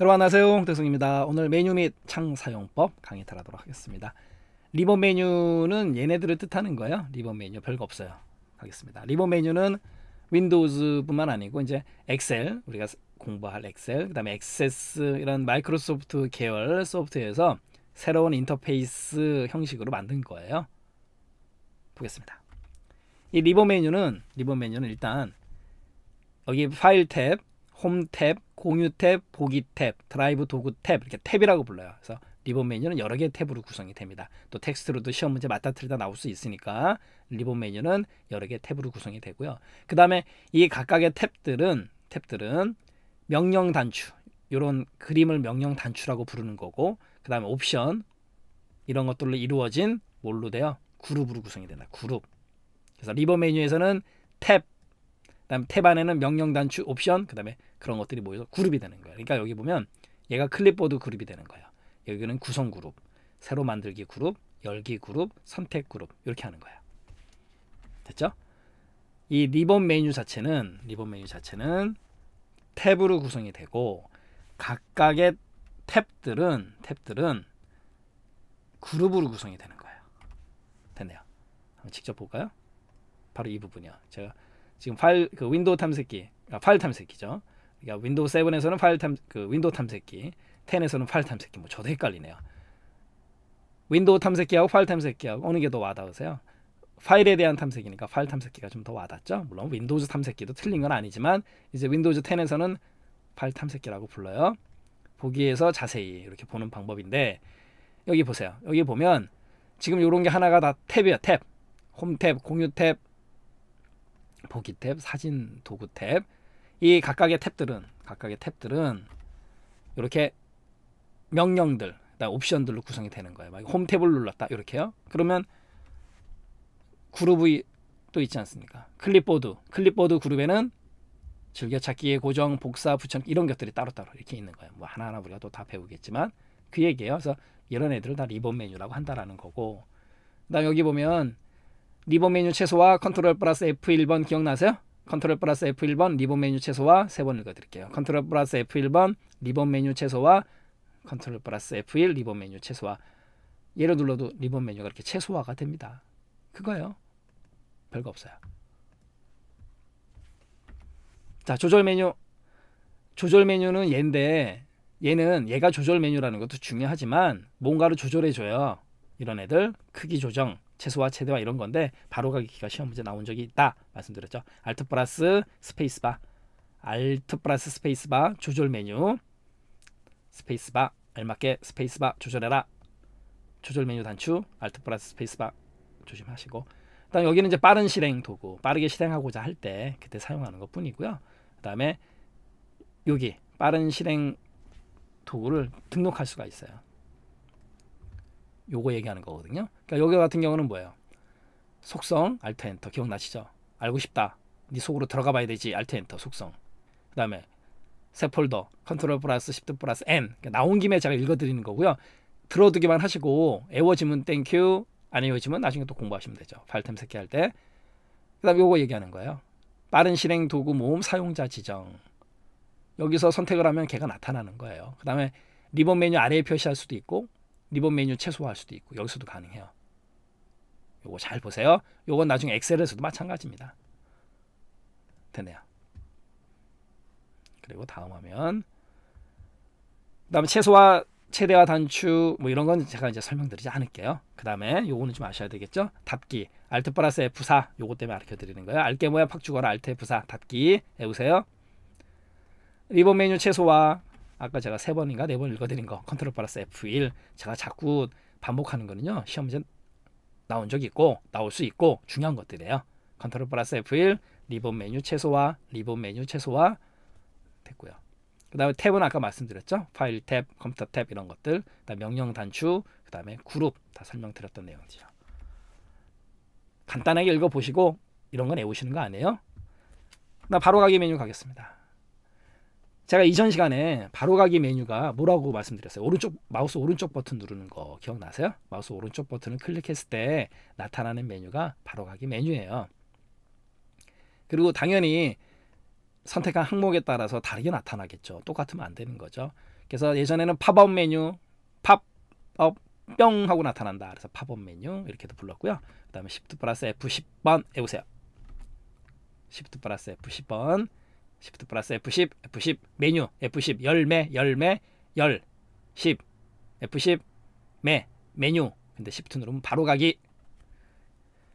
여러분 안녕하세요 홍태승입니다. 오늘 메뉴 및 창 사용법 강의 들하도록 하겠습니다. 리본 메뉴는 얘네들을 뜻하는 거예요. 리본 메뉴 별거 없어요. 하겠습니다. 리본 메뉴는 윈도우즈뿐만 아니고 이제 엑셀 우리가 공부할 엑셀 그다음에 액세스 이런 마이크로소프트 계열 소프트에서 새로운 인터페이스 형식으로 만든 거예요. 보겠습니다. 이 리본 메뉴는 리본 메뉴는 일단 여기 파일 탭홈 탭, 공유 탭, 보기 탭, 드라이브 도구 탭 이렇게 탭이라고 불러요. 그래서 리본 메뉴는 여러 개의 탭으로 구성이 됩니다. 또 텍스트로도 시험 문제 맞다 틀리다 나올 수 있으니까 리본 메뉴는 여러 개의 탭으로 구성이 되고요. 그 다음에 이 각각의 탭들은 탭들은 명령 단추 이런 그림을 명령 단추라고 부르는 거고 그 다음에 옵션 이런 것들로 이루어진 뭘로 돼요? 그룹으로 구성이 된다. 그룹. 그래서 리본 메뉴에서는 탭 그다음 탭 안에는 명령 단추 옵션 그다음에 그런 것들이 모여서 그룹이 되는 거예요. 그러니까 여기 보면 얘가 클립보드 그룹이 되는 거예요. 여기는 구성 그룹, 새로 만들기 그룹, 열기 그룹, 선택 그룹 이렇게 하는 거예요. 됐죠? 이 리본 메뉴 자체는 리본 메뉴 자체는 탭으로 구성이 되고 각각의 탭들은 탭들은 그룹으로 구성이 되는 거예요. 됐네요. 한번 직접 볼까요? 바로 이 부분이요. 제가 지금 파일 그 윈도우 탐색기 아, 파일 탐색기죠. 그러니까 윈도우 7에서는 파일 탐 그 윈도우 탐색기, 10에서는 파일 탐색기 뭐 저도 헷갈리네요. 윈도우 탐색기하고 파일 탐색기하고 어느 게 더 와닿으세요? 파일에 대한 탐색이니까 파일 탐색기가 좀 더 와닿죠. 물론 윈도우즈 탐색기도 틀린 건 아니지만 이제 윈도우즈 10에서는 파일 탐색기라고 불러요. 보기에서 자세히 이렇게 보는 방법인데 여기 보세요. 여기 보면 지금 이런 게 하나가 다 탭이에요. 탭. 홈 탭, 공유 탭, 보기 탭, 사진 도구 탭. 이 각각의 탭들은 각각의 탭들은 이렇게 명령들, 그다음 옵션들로 구성이 되는 거예요. 홈 탭을 눌렀다 이렇게요. 그러면 그룹이 또 있지 않습니까? 클립보드, 클립보드 그룹에는 즐겨찾기의 고정, 복사, 붙여 이런 것들이 따로따로 이렇게 있는 거예요. 뭐 하나하나 우리가 또 다 배우겠지만 그 얘기예요. 그래서 이런 애들을 다 리본 메뉴라고 한다라는 거고 그다음 여기 보면 리본 메뉴 최소화 컨트롤 플러스 F1번 기억나세요? 컨트롤 플러스 F1번 리본 메뉴 최소화 세 번 읽어드릴게요. 컨트롤 플러스 F1번 리본 메뉴 최소화 컨트롤 플러스 F1 리본 메뉴 최소화 얘를 눌러도 리본 메뉴가 이렇게 최소화가 됩니다. 그거요 별거 없어요. 자 조절 메뉴 조절 메뉴는 얘인데 얘는 얘가 조절 메뉴라는 것도 중요하지만 뭔가를 조절해줘요. 이런 애들 크기 조정 최소화 최대화 이런 건데 바로가기가 시험 문제 나온 적이 있다 말씀드렸죠. 알트 플러스 스페이스바 알트 플러스 스페이스바 조절 메뉴 스페이스바 알맞게 스페이스바 조절해라 조절 메뉴 단추 알트 플러스 스페이스바 조심하시고 일단 여기는 이제 빠른 실행 도구 빠르게 실행하고자 할 때 그때 사용하는 것 뿐이고요 그 다음에 여기 빠른 실행 도구를 등록할 수가 있어요 요거 얘기하는 거거든요. 그러니까 여기 같은 경우는 뭐예요? 속성 알트 엔터 기억나시죠? 알고 싶다. 네 속으로 들어가 봐야 되지. 알트 엔터 속성. 그다음에 새 폴더 컨트롤 플러스 십트 플러스 n 그러니까 나온 김에 제가 읽어드리는 거고요. 들어두기만 하시고 애워지면 땡큐 안 애워지면 나중에 또 공부하시면 되죠. 발일 탐색기 할 때. 그다음 에 요거 얘기하는 거예요. 빠른 실행 도구 모음 사용자 지정. 여기서 선택을 하면 걔가 나타나는 거예요. 그다음에 리본 메뉴 아래에 표시할 수도 있고 리본 메뉴 최소화할 수도 있고 여기서도 가능해요. 요거 잘 보세요. 요건 나중에 엑셀에서도 마찬가지입니다. 되네요. 그리고 다음 화면 그 다음에 최소화 최대화 단추뭐 이런 건 제가 이제 설명드리지 않을게요. 그 다음에 요거는 좀 아셔야 되겠죠. 답기 알트 플러스 F4 요거 때문에 알려드리는 거예요. 알게 뭐야 팍 죽어라 알트 F4 답기 해보세요. 리본 메뉴 최소화 아까 제가 세 번인가 네 번 읽어드린 거 컨트롤 플러스 F1 제가 자꾸 반복하는 거는요 시험 문제 나온 적 있고 나올 수 있고 중요한 것들이에요 컨트롤 플러스 F1 리본 메뉴 최소화 리본 메뉴 최소화 됐고요 그 다음에 탭은 아까 말씀드렸죠 파일 탭 컴퓨터 탭 이런 것들 그다음 명령 단추 그 다음에 그룹 다 설명드렸던 내용이죠 간단하게 읽어보시고 이런 건 외우시는 거 아니에요 나 바로 가기 메뉴 가겠습니다 제가 이전 시간에 바로가기 메뉴가 뭐라고 말씀드렸어요? 오른쪽 마우스 오른쪽 버튼 누르는 거 기억나세요? 마우스 오른쪽 버튼을 클릭했을 때 나타나는 메뉴가 바로가기 메뉴예요. 그리고 당연히 선택한 항목에 따라서 다르게 나타나겠죠. 똑같으면 안 되는 거죠. 그래서 예전에는 팝업 메뉴, 팝업 뿅 하고 나타난다. 그래서 팝업 메뉴 이렇게도 불렀고요. 그 다음에 Shift 플러스 F10번 해보세요. Shift 플러스 F10번 시프트 플러스 F10, F10 메뉴, F10 열매, 열매, 열, 10, F10 매, 메뉴. 근데 시프트 누르면 바로 가기.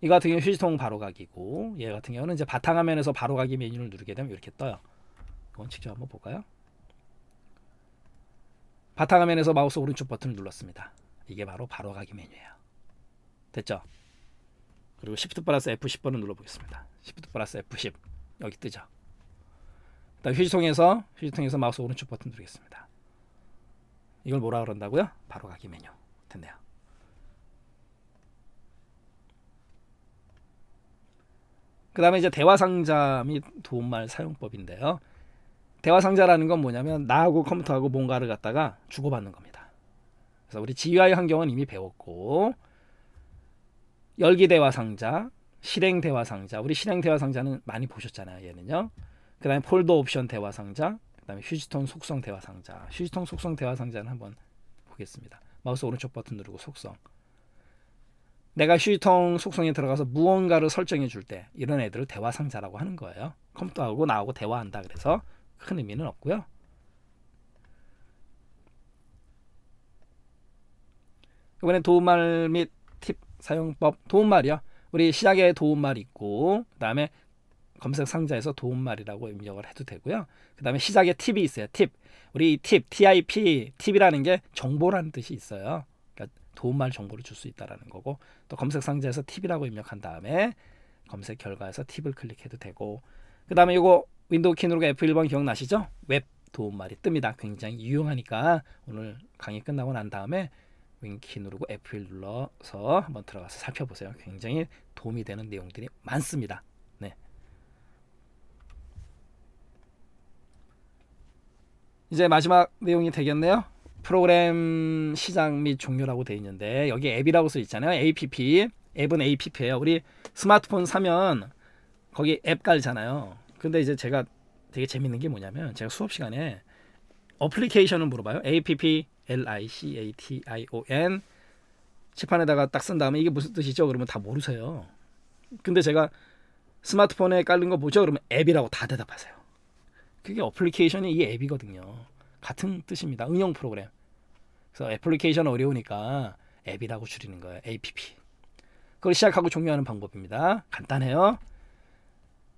이 같은 경우 휴지통 바로 가기고 얘 같은 경우는 이제 바탕화면에서 바로 가기 메뉴를 누르게 되면 이렇게 떠요. 이건 직접 한번 볼까요? 바탕화면에서 마우스 오른쪽 버튼을 눌렀습니다. 이게 바로 바로 가기 메뉴예요. 됐죠? 그리고 Shift 플러스 F10번을 눌러보겠습니다. Shift 플러스 F10 여기 뜨죠? 다음 휴지통에서 휴지통에서 마우스 오른쪽 버튼 누르겠습니다. 이걸 뭐라 그런다고요? 바로가기 메뉴 됐네요. 그 다음에 이제 대화상자 및 도움말 사용법인데요. 대화상자라는 건 뭐냐면 나하고 컴퓨터하고 뭔가를 갖다가 주고받는 겁니다. 그래서 우리 GUI 환경은 이미 배웠고 열기 대화상자, 실행 대화상자 우리 실행 대화상자는 많이 보셨잖아요. 얘는요. 그 다음에 폴더 옵션 대화 상자 그 다음에 휴지통 속성 대화 상자 휴지통 속성 대화 상자는 한번 보겠습니다 마우스 오른쪽 버튼 누르고 속성 내가 휴지통 속성에 들어가서 무언가를 설정해 줄 때 이런 애들을 대화 상자라고 하는 거예요 컴퓨터하고 나하고 대화한다 그래서 큰 의미는 없고요 이번에 도움말 및 팁 사용법 도움말이요 우리 시작에 도움말 있고 그 다음에 검색 상자에서 도움말이라고 입력을 해도 되고요. 그 다음에 시작에 팁이 있어요. 팁. 우리 팁, TIP, 팁이라는 게 정보라는 뜻이 있어요. 그러니까 도움말 정보를 줄 수 있다는 거고 또 검색 상자에서 팁이라고 입력한 다음에 검색 결과에서 팁을 클릭해도 되고 그 다음에 이거 윈도우 키 누르고 F1번 기억나시죠? 웹 도움말이 뜹니다. 굉장히 유용하니까 오늘 강의 끝나고 난 다음에 윈키 누르고 F1 눌러서 한번 들어가서 살펴보세요. 굉장히 도움이 되는 내용들이 많습니다. 이제 마지막 내용이 되겠네요. 프로그램 시장 및 종료라고 돼 있는데 여기 앱이라고 써 있잖아요. APP. 앱은 APP예요. 우리 스마트폰 사면 거기 앱 깔잖아요. 근데 이제 제가 되게 재밌는 게 뭐냐면 제가 수업 시간에 어플리케이션을 물어봐요. APP L I C A T I O N 칠판에다가딱 쓴 다음에 이게 무슨 뜻이죠? 그러면 다 모르세요. 근데 제가 스마트폰에 깔린 거 뭐죠? 그러면 앱이라고 다 대답하세요. 그게 어플리케이션이 이 앱이거든요. 같은 뜻입니다. 응용 프로그램. 그래서 애플리케이션 어려우니까 앱이라고 줄이는 거예요. APP. 그걸 시작하고 종료하는 방법입니다. 간단해요.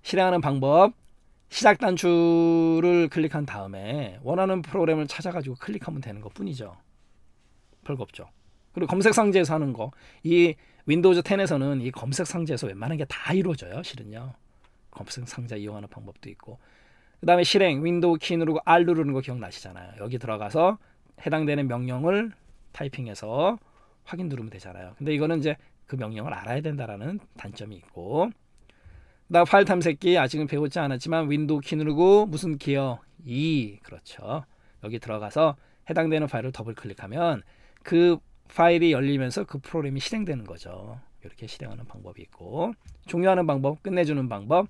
실행하는 방법. 시작 단추를 클릭한 다음에 원하는 프로그램을 찾아가지고 클릭하면 되는 것 뿐이죠. 별거 없죠. 그리고 검색 상자에서 하는 거. 이 윈도우즈 10에서는 이 검색 상자에서 웬만한 게 다 이루어져요. 실은요. 검색 상자 이용하는 방법도 있고 그 다음에 실행 윈도우 키 누르고 R 누르는 거 기억나시잖아요. 여기 들어가서 해당되는 명령을 타이핑해서 확인 누르면 되잖아요. 근데 이거는 이제 그 명령을 알아야 된다라는 단점이 있고 나 파일 탐색기 아직은 배우지 않았지만 윈도우 키 누르고 무슨 키요? E 그렇죠. 여기 들어가서 해당되는 파일을 더블 클릭하면 그 파일이 열리면서 그 프로그램이 실행되는 거죠. 이렇게 실행하는 방법이 있고 종료하는 방법, 끝내주는 방법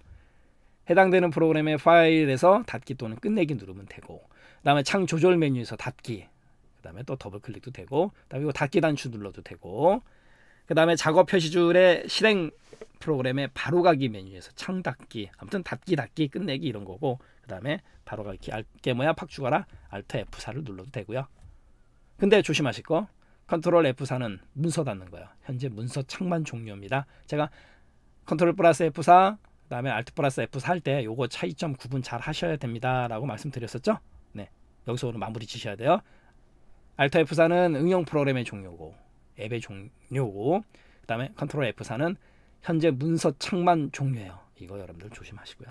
해당되는 프로그램의 파일에서 닫기 또는 끝내기 누르면 되고 그 다음에 창 조절 메뉴에서 닫기 그 다음에 또 더블 클릭도 되고 그 다음에 이거 닫기 단추 눌러도 되고 그 다음에 작업 표시줄에 실행 프로그램의 바로가기 메뉴에서 창 닫기 아무튼 닫기 닫기 끝내기 이런 거고 그 다음에 바로가기 알게 뭐야 팍 죽어라 알트 F4를 눌러도 되고요 근데 조심하실 거 컨트롤 F4는 문서 닫는 거예요 현재 문서 창만 종료입니다 제가 컨트롤 플러스 F4 그다음에 알트 플러스 F 살때 요거 차이점 구분 잘 하셔야 됩니다라고 말씀드렸었죠. 네. 여기서 오늘 마무리 지셔야 돼요. 알트 F4는 응용 프로그램의 종료고 앱의 종료고 그다음에 컨트롤 F4는 현재 문서 창만 종료예요. 이거 여러분들 조심하시고요.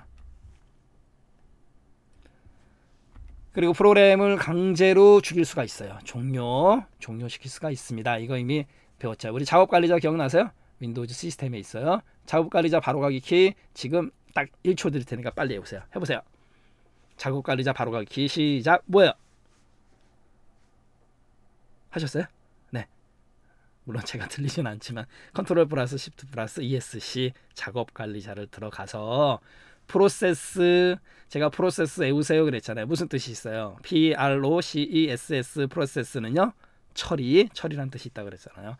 그리고 프로그램을 강제로 죽일 수가 있어요. 종료, 종료시킬 수가 있습니다. 이거 이미 배웠죠. 우리 작업관리자 기억나세요? 윈도우즈 시스템에 있어요. 작업 관리자 바로가기 키 지금 딱 1초 드릴 테니까 빨리 해보세요. 해보세요. 작업 관리자 바로가기 키 시작 뭐예 하셨어요? 네. 물론 제가 들리진 않지만 컨트롤 플러스 시프트 플러스 ESC 작업 관리자를 들어가서 프로세스 제가 프로세스 외우세요 그랬잖아요. 무슨 뜻이 있어요? P R O C E S S 프로세스는요. 처리, 처리란 뜻이 있다 그랬잖아요.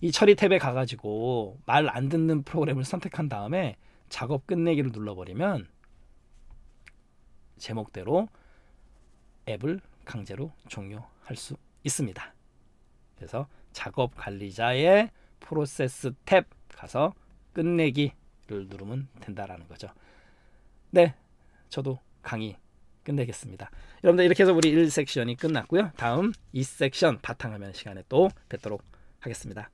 이 처리 탭에 가가지고 말 안 듣는 프로그램을 선택한 다음에 작업 끝내기를 눌러버리면 제목대로 앱을 강제로 종료할 수 있습니다. 그래서 작업 관리자의 프로세스 탭 가서 끝내기를 누르면 된다라는 거죠. 네, 저도 강의 끝내겠습니다. 여러분들 이렇게 해서 우리 1섹션이 끝났고요. 다음 2섹션 바탕화면 시간에 또 뵙도록 하겠습니다.